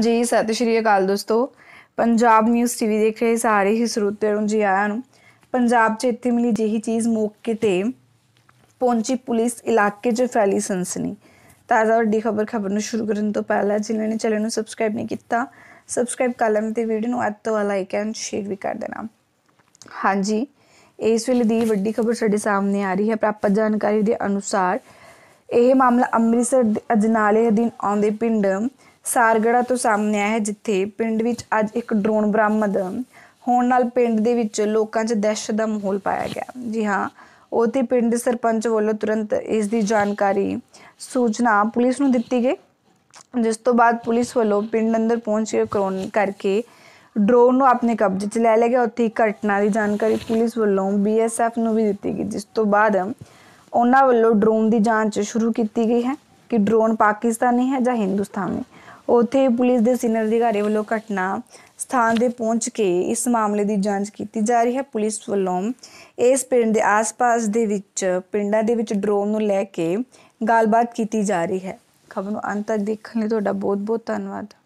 ਜੀ ਸਤਿ ਸ਼੍ਰੀ ਅਕਾਲ ਦੋਸਤੋ ਪੰਜਾਬ ਨਿਊਜ਼ ਟੀਵੀ ਦੇਖ ਰਹੇ ਸਾਰੇ ਹੀ ਸਰੋਤਿਆਂ ਨੂੰ ਜੀ ਆਇਆਂ ਨੂੰ ਪੰਜਾਬ 'ਚ ਇੱਥੇ ਮਿਲੀ ਜਿਹੀ ਚੀਜ਼ ਮੌਕੇ ਤੇ ਪਹੁੰਚੀ ਪੁਲਿਸ ਇਲਾਕੇ 'ਚ ਫੈਲੀ ਸੰਸਨੀ ਤਾਜ਼ਾ ਵੱਡੀ ਖਬਰ ਖਬਰ ਨੂੰ ਸ਼ੁਰੂ ਕਰਨ ਤੋਂ ਪਹਿਲਾਂ ਜਿਨ੍ਹਾਂ ਨੇ ਚੈਨਲ ਨੂੰ ਸਬਸਕ੍ਰਾਈਬ ਨਹੀਂ ਕੀਤਾ ਸਬਸਕ੍ਰਾਈਬ ਕਰ ਲੈਣ ਤੇ ਵੀਡੀਓ ਨੂੰ ਅੱਜ ਤੋਂ ਲਾਈਕ ਐਂਡ ਸ਼ੇਅਰ ਵੀ ਕਰ ਦੇਣਾ ਹਾਂਜੀ ਇਸ ਵੇਲੇ ਦੀ ਵੱਡੀ ਖਬਰ ਸਾਡੇ ਸਾਹਮਣੇ ਆ ਰਹੀ ਹੈ ਪ੍ਰਾਪਤ ਜਾਣਕਾਰੀ ਦੇ ਅਨੁਸਾਰ ਇਹ ਮਾਮਲਾ ਅੰਮ੍ਰਿਤਸਰ ਅਜਨਾਲੇ ਦਿਨ ਆਉਂਦੇ ਪਿੰਡ ਸਾਰਗੜਾ ਤੋਂ ਸਾਹਮਣੇ ਆਇਆ ਹੈ ਜਿੱਥੇ ਪਿੰਡ ਵਿੱਚ ਅੱਜ ਇੱਕ ਡਰੋਨ ਬਰਾਮਦ ਹੋਣ ਨਾਲ ਪਿੰਡ ਦੇ ਵਿੱਚ ਲੋਕਾਂ 'ਚ ਦਹਿਸ਼ਤ ਦਾ ਮਾਹੌਲ ਪਾਇਆ ਗਿਆ ਜੀ ਹਾਂ ਉਹਤੇ ਪਿੰਡ ਸਰਪੰਚ ਵੱਲੋਂ ਤੁਰੰਤ ਇਸ ਦੀ ਜਾਣਕਾਰੀ ਸੂਚਨਾ ਪੁਲਿਸ ਨੂੰ ਦਿੱਤੀ ਗਈ ਜਿਸ ਤੋਂ ਬਾਅਦ ਪੁਲਿਸ ਵੱਲੋਂ ਪਿੰਡ ਅੰਦਰ ਪਹੁੰਚ ਕੇ ਕਰੋਨ ਕਰਕੇ ਡਰੋਨ ਨੂੰ ਆਪਣੇ ਕਬਜ਼ੇ 'ਚ ਲੈ ਲਿਆ ਗਿਆ ਉੱਥੇ ਘਟਨਾ ਦੀ ਜਾਣਕਾਰੀ ਪੁਲਿਸ ਵੱਲੋਂ ਬੀਐਸਐਫ ਨੂੰ ਵੀ ਦਿੱਤੀ ਗਈ ਜਿਸ ਤੋਂ ਬਾਅਦ ਉਹਨਾਂ ਵੱਲੋਂ ਡਰੋਨ ਦੀ ਜਾਂਚ ਸ਼ੁਰੂ ਕੀਤੀ ਗਈ ਹੈ ਕਿ ਡਰੋਨ ਪਾਕਿਸਤਾਨੀ ਹੈ ਜਾਂ ਹਿੰਦੁਸਤਾਨੀ ਉੱਥੇ ਪੁਲਿਸ ਦੇ ਸੀਨੀਅਰ ਅਧਿਕਾਰੀ ਵੱਲੋਂ ਘਟਨਾ ਸਥਾਨ ਤੇ ਪਹੁੰਚ ਕੇ ਇਸ ਮਾਮਲੇ ਦੀ ਜਾਂਚ ਕੀਤੀ ਜਾ ਰਹੀ ਹੈ ਪੁਲਿਸ ਵੱਲੋਂ ਇਸ ਪਿੰਡ ਦੇ ਆਸ-ਪਾਸ ਦੇ ਵਿੱਚ ਪਿੰਡਾਂ ਦੇ ਵਿੱਚ ਡਰੋਨ ਨੂੰ ਲੈ ਕੇ ਗੱਲਬਾਤ ਕੀਤੀ ਜਾ ਰਹੀ ਹੈ ਖਬਰ ਨੂੰ ਅੰਤ ਤੱਕ ਦੇਖਣ ਲਈ ਤੁਹਾਡਾ ਬਹੁਤ-ਬਹੁਤ ਧੰਨਵਾਦ